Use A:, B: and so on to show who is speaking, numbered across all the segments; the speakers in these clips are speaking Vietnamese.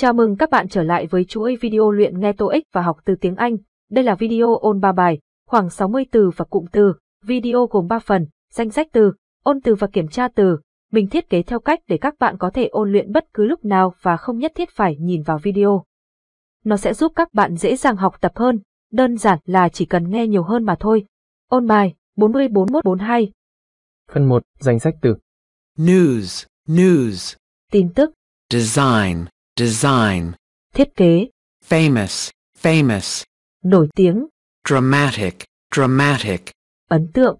A: Chào mừng các bạn trở lại với chuỗi video luyện nghe TOEIC và học từ tiếng Anh. Đây là video ôn 3 bài, khoảng 60 từ và cụm từ. Video gồm 3 phần, danh sách từ, ôn từ và kiểm tra từ. Mình thiết kế theo cách để các bạn có thể ôn luyện bất cứ lúc nào và không nhất thiết phải nhìn vào video. Nó sẽ giúp các bạn dễ dàng học tập hơn, đơn giản là chỉ cần nghe nhiều hơn mà thôi. Ôn bài 404142
B: Phần 1. Danh sách từ News, news Tin tức Design,
A: design, thiết kế, famous, famous, nổi tiếng, dramatic, dramatic, ấn tượng,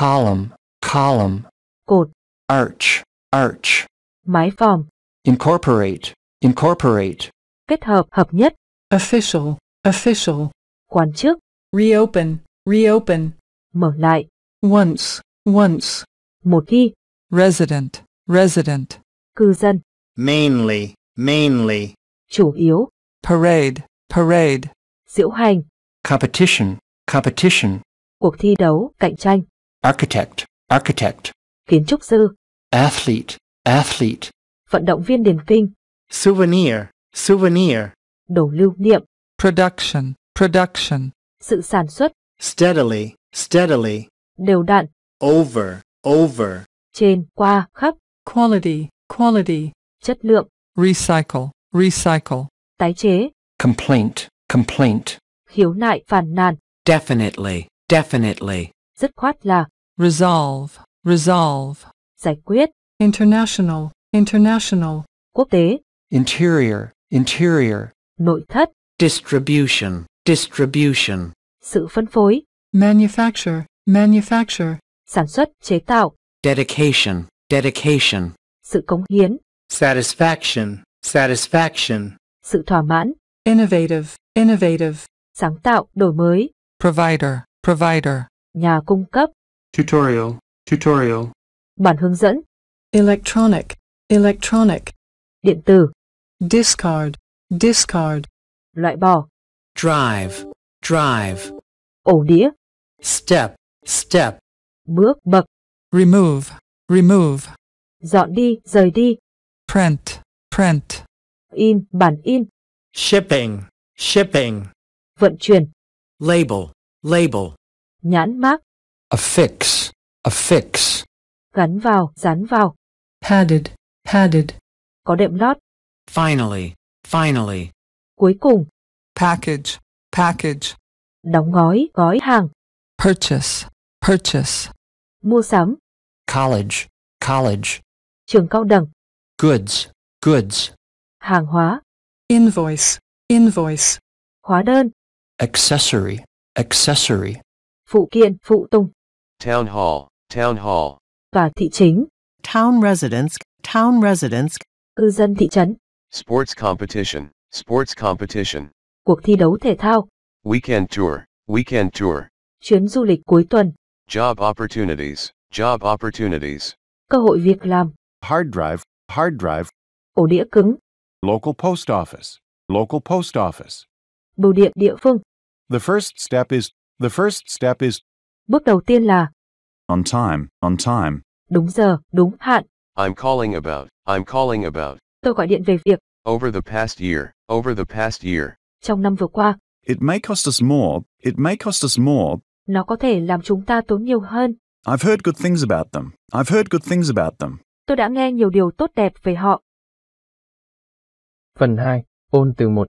A: column, column, cột, arch, arch, mái vòm, incorporate, incorporate, kết hợp, hợp nhất, official, official, quan chức, reopen, reopen, mở lại, once, once, một khi, resident, resident, cư dân, mainly, mainly, chủ yếu, parade, parade, diễu hành, competition, competition, cuộc thi đấu, cạnh tranh, architect, architect, kiến trúc sư, athlete, athlete, vận động viên điền kinh, souvenir, souvenir, đồ lưu niệm, production, production, sự sản xuất, steadily, steadily, đều đặn, over, over, trên, qua, khắp, quality, quality, chất lượng, recycle,
B: recycle, tái chế, complaint, complaint,
A: khiếu nại, phản nàn,
B: definitely, definitely,
A: dứt khoát là, resolve, resolve, giải quyết, international, international, quốc tế, interior, interior, nội thất, distribution, distribution, sự phân phối, manufacture, manufacture, sản xuất, chế tạo, dedication, dedication, sự cống hiến, satisfaction, satisfaction, sự thỏa mãn, innovative, innovative, sáng tạo, đổi mới, provider, provider, nhà cung cấp,
B: tutorial, tutorial,
A: bản hướng dẫn, electronic, electronic, điện tử, discard, discard, loại bỏ,
B: drive, drive, ổ đĩa, step, step, bước bậc, remove,
A: remove, dọn đi, rời đi, print, print. In, bản in.
B: Shipping, shipping. Vận chuyển. Label, label. Nhãn mác. Affix, affix.
A: Gắn vào, dán vào. Padded, padded. Có đệm lót.
B: Finally,
A: finally. Cuối cùng. Package, package. Đóng gói, gói hàng. Purchase, purchase. Mua sắm.
B: College, college. Trường cao đẳng goods, goods.
A: Hàng hóa. Invoice, invoice. Hóa đơn.
B: Accessory, accessory.
A: Phụ kiện, phụ tùng.
B: Town hall, town hall.
A: Và thị chính. Town residence, town residence. Cư dân thị trấn.
B: Sports competition, sports competition.
A: Cuộc thi đấu thể thao.
B: Weekend tour, weekend tour.
A: Chuyến du lịch cuối tuần.
B: Job opportunities, job opportunities.
A: Cơ hội việc làm. Hard drive, hard drive, ổ đĩa cứng, local post office, local post office, bưu điện địa phương. The first step is,
B: the first step is,
A: bước đầu tiên là
B: on time, on time,
A: đúng giờ, đúng hạn. I'm
B: calling about, I'm calling about.
A: Tôi gọi điện về việc
B: over the past year, over the past year.
A: Trong năm vừa qua, it may cost us more, it may
B: cost us more.
A: Nó có thể làm chúng ta tốn nhiều hơn.
B: I've heard good things about them. I've heard good things about them
A: tôi đã nghe nhiều điều tốt đẹp về họ.
B: Phần 2, ôn từ 1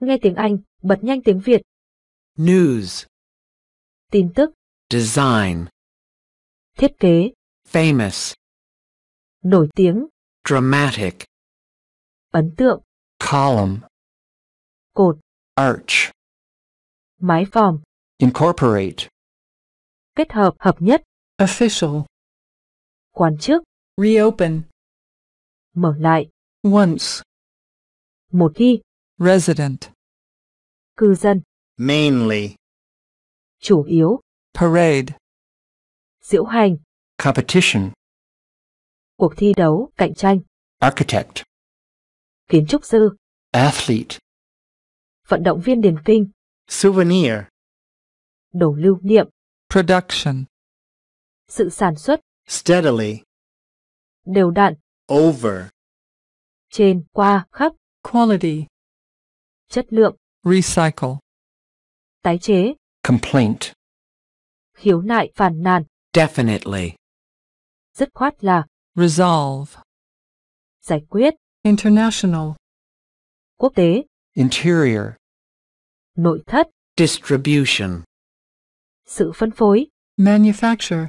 A: Nghe tiếng Anh, bật nhanh tiếng Việt.
B: News Tin tức Design Thiết kế Famous Nổi tiếng Dramatic Ấn tượng Column Cột Arch Mái vòm Incorporate Kết hợp hợp nhất Official Quan chức Reopen. Mở lại. Once. Một khi. Resident. Cư dân. Mainly. Chủ yếu. Parade. Diễu hành. Competition. Cuộc thi đấu, cạnh tranh. Architect. Kiến trúc sư. Athlete. Vận động viên điền kinh. Souvenir.
A: Đồ lưu niệm.
B: Production.
A: Sự sản xuất.
B: Steadily đều đặn over
A: trên qua khắp
B: quality chất lượng recycle tái chế complaint
A: khiếu nại phản nàn
B: definitely
A: dứt khoát là resolve giải quyết international quốc tế
B: interior nội thất distribution
A: sự phân phối manufacture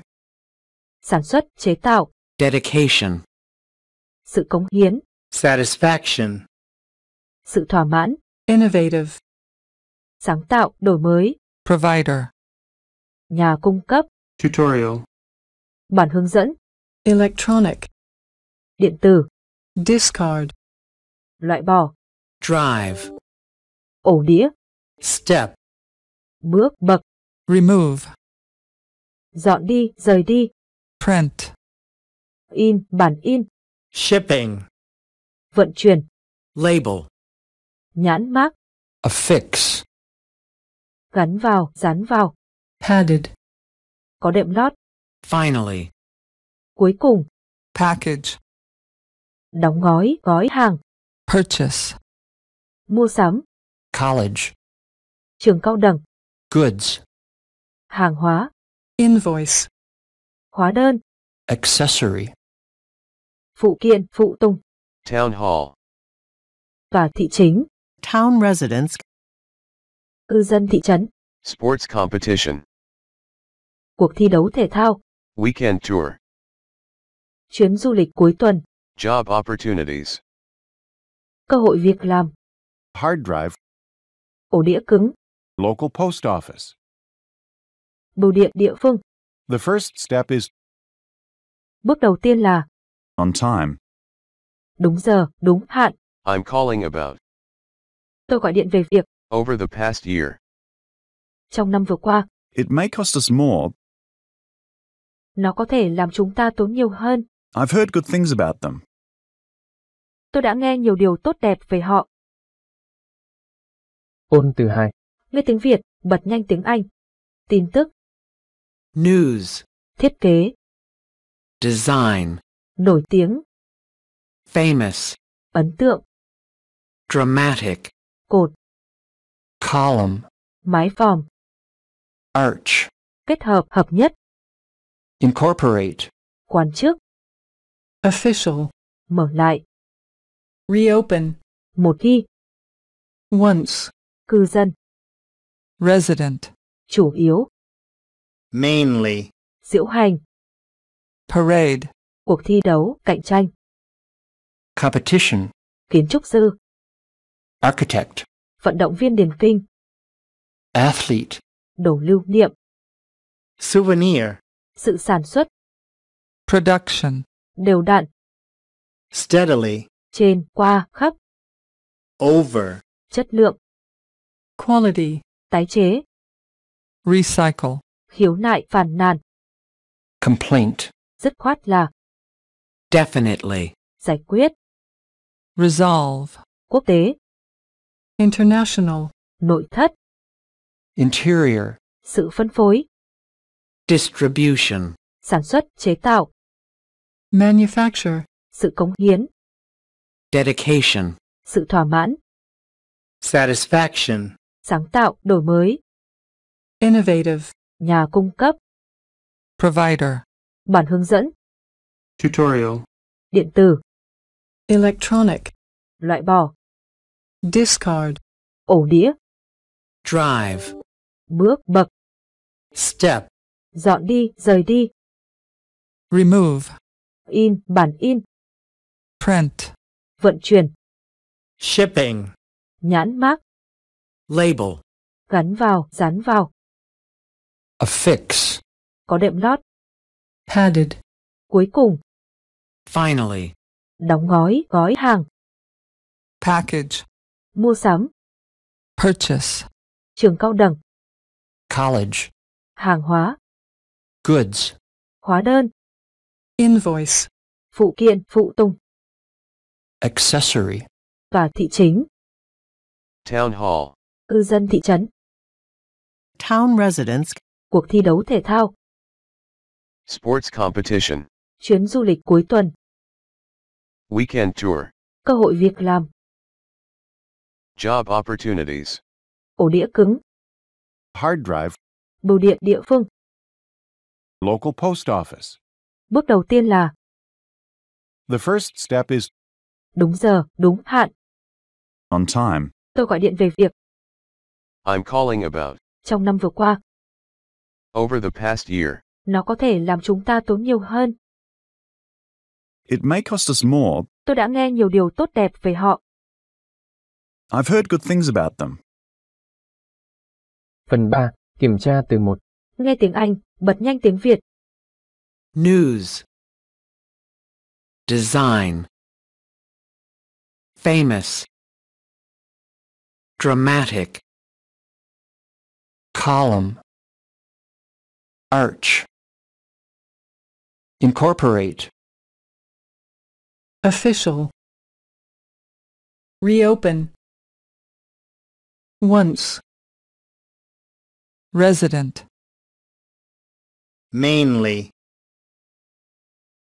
A: sản xuất chế tạo
B: dedication, sự cống hiến, satisfaction,
A: sự thỏa mãn, innovative, sáng tạo, đổi mới, provider,
B: nhà cung cấp, tutorial, bản hướng dẫn, electronic, điện tử, discard, loại bỏ, drive, ổ đĩa, step, bước bậc, remove, dọn đi, rời đi, print, in, bản in, shipping, vận chuyển, label, nhãn mác, affix, gắn vào, dán vào, padded, có đệm lót, finally, cuối cùng, package, đóng gói, gói hàng, purchase, mua sắm, college, trường cao đẳng, goods, hàng hóa, invoice, hóa đơn, accessory, phụ kiện, phụ tùng. Town Hall và thị chính. Town residents. Cư dân thị trấn. Sports competition. Cuộc thi đấu thể thao. Weekend tour. Chuyến du lịch cuối tuần. Job opportunities. Cơ hội việc làm. Hard drive. Ổ đĩa cứng. Local post office. Bưu điện địa phương. The first step is Bước đầu tiên là On time. Đúng giờ, đúng hạn. I'm calling about. Tôi gọi điện về việc. Over the past year. Trong năm vừa qua. It may cost us more.
A: Nó có thể làm chúng ta tốn nhiều hơn.
B: I've heard good things about them.
A: Tôi đã nghe nhiều điều tốt đẹp về họ.
B: Ôn từ hai. Nghe tiếng Việt, bật nhanh tiếng Anh. Tin tức. News. Thiết kế. Design nổi tiếng famous ấn tượng dramatic cột column mái vòm arch kết hợp hợp nhất incorporate quan chức official mở lại reopen một khi once cư dân resident chủ yếu mainly diễu hành parade cuộc thi đấu, cạnh tranh. Competition. Kiến trúc sư. Architect. Vận động viên điền kinh. Athlete. Đồ lưu niệm. Souvenir. Sự sản xuất. Production. Đều đặn. Steadily. Trên, qua, khắp. Over.
A: Chất lượng. Quality. Tái chế. Recycle. Khiếu nại, phản nàn. Complaint. Dứt khoát là
B: Definitely.
A: Giải quyết. Resolve. Quốc tế.
B: International. Nội thất. Interior. Sự phân phối. Distribution.
A: Sản xuất, chế tạo. Manufacture. Sự cống hiến.
B: Dedication.
A: Sự thỏa mãn.
B: Satisfaction.
A: Sáng tạo, đổi mới. Innovative.
B: Nhà cung cấp. Provider. Bản hướng dẫn. Tutorial. Điện tử. Electronic. Loại bỏ. Discard. Ổ đĩa. Drive. Bước bậc. Step. Dọn đi, rời đi. Remove. In, bản in. Print. Vận chuyển. Shipping. Nhãn mác. Label. Gắn vào, dán vào. Affix. Có đệm lót. Padded. Cuối cùng. Finally. Đóng gói, gói hàng. Package. Mua sắm. Purchase. Trường cao đẳng. College. Hàng hóa. Goods. Hóa đơn. Invoice. Phụ kiện, phụ tùng. Accessory. Và thị chính. Town hall. Cư dân thị trấn. Town residents. Cuộc thi đấu thể thao. Sports competition. Chuyến du lịch cuối tuần. Weekend Tour Cơ hội việc làm Job Opportunities Ổ đĩa cứng Hard Drive Bưu điện địa phương Local Post Office Bước đầu tiên là The first step is Đúng giờ, đúng hạn On time
A: Tôi gọi điện về việc
B: I'm calling about
A: Trong năm vừa qua
B: Over the past year
A: Nó có thể làm chúng ta tốn nhiều hơn
B: It may cost us more.
A: Tôi đã nghe nhiều điều tốt đẹp về họ.
B: I've heard good things about them. Phần 3. Kiểm tra từ 1. Nghe tiếng Anh, bật nhanh tiếng Việt. News Design Famous Dramatic Column Arch Incorporate official reopen once resident mainly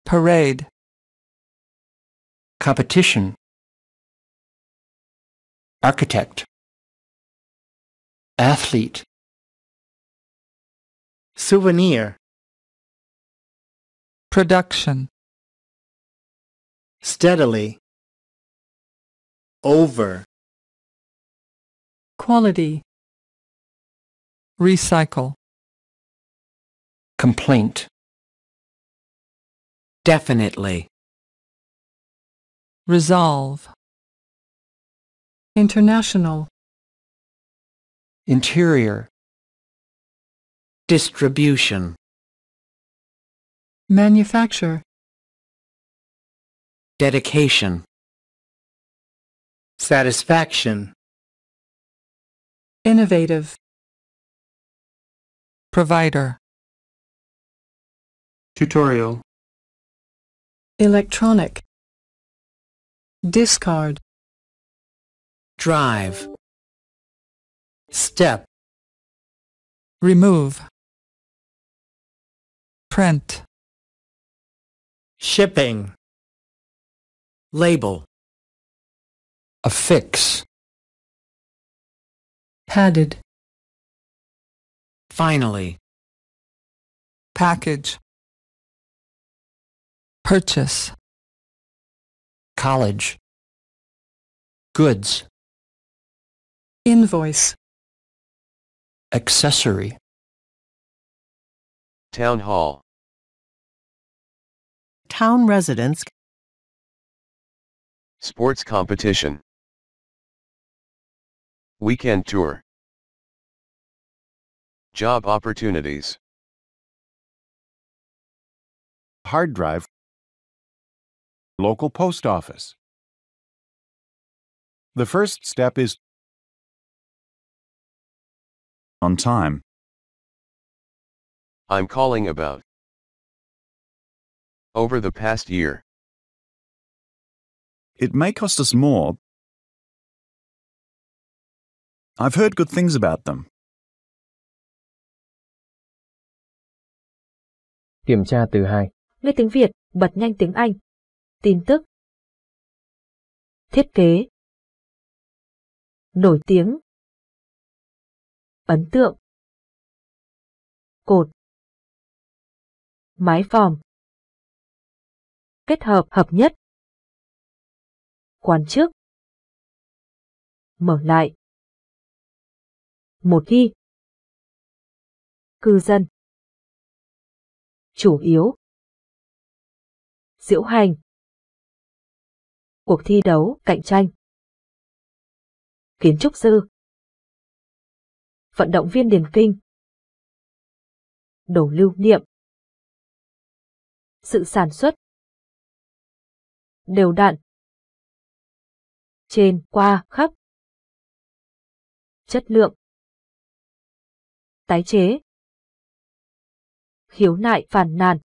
B: parade competition architect athlete souvenir production steadily over quality recycle complaint definitely resolve international interior distribution manufacture Dedication Satisfaction Innovative Provider Tutorial Electronic Discard Drive Step Remove Print Shipping Label. Affix. Padded. Finally. Package. Purchase. College. Goods. Invoice. Accessory. Town Hall. Town residents Sports competition. Weekend tour. Job opportunities. Hard drive. Local post office. The first step is on time. I'm calling about over the past year. It may cost us more. I've heard good things about them. Kiểm tra từ 2. Nghe tiếng Việt, bật nhanh tiếng Anh. Tin tức. Thiết kế. Nổi tiếng. Ấn tượng. Cột. Mái vòm. Kết hợp hợp nhất quan trước. Mở lại. Một ghi. Cư dân. Chủ yếu. Diễu hành. Cuộc thi đấu, cạnh tranh. Kiến trúc sư. Vận động viên điền kinh. Đồ lưu niệm. Sự sản xuất, đều đặn trên, qua, khắp. Chất lượng Tái chế Khiếu nại phản nàn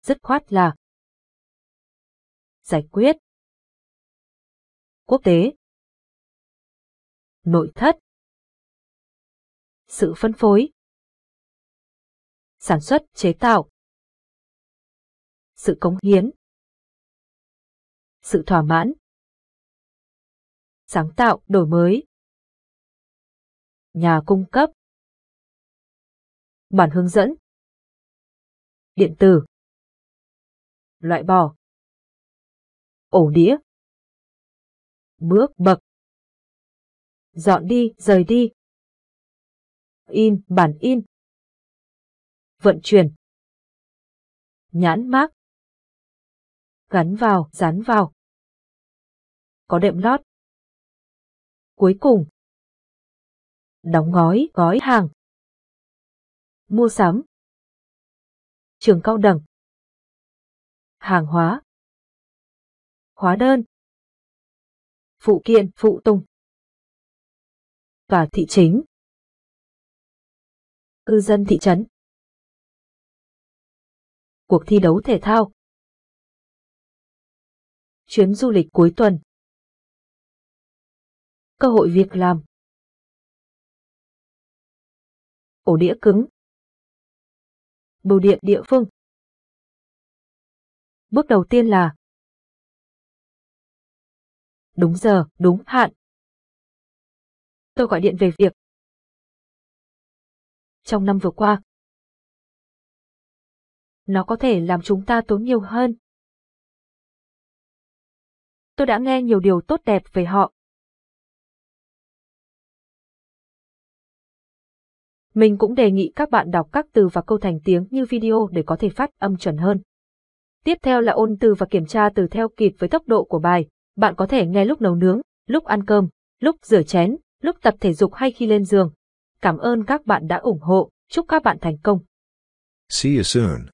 B: Dứt khoát là Giải quyết Quốc tế Nội thất Sự phân phối Sản xuất chế tạo Sự cống hiến Sự thỏa mãn sáng tạo, đổi mới. Nhà cung cấp Bản hướng dẫn Điện tử Loại bỏ Ổ đĩa Bước bậc Dọn đi, rời đi In, bản in Vận chuyển Nhãn mác Gắn vào, dán vào Có đệm lót cuối cùng. Đóng gói, gói hàng. Mua sắm. Trường cao đẳng. Hàng hóa. Hóa đơn. Phụ kiện, phụ tùng. Tòa thị chính. Cư dân thị trấn. Cuộc thi đấu thể thao. Chuyến du lịch cuối tuần cơ hội việc làm. Ổ đĩa cứng Bưu điện địa phương Bước đầu tiên là Đúng giờ, đúng hạn. Tôi gọi điện về việc. Trong năm vừa qua, nó có thể làm chúng ta tốn nhiều hơn. Tôi đã nghe nhiều điều tốt đẹp về họ.
A: Mình cũng đề nghị các bạn đọc các từ và câu thành tiếng như video để có thể phát âm chuẩn hơn. Tiếp theo là ôn từ và kiểm tra từ theo kịp với tốc độ của bài. Bạn có thể nghe lúc nấu nướng, lúc ăn cơm, lúc rửa chén, lúc tập thể dục hay khi lên giường. Cảm ơn các bạn đã ủng hộ. Chúc các bạn thành công.
B: See you soon.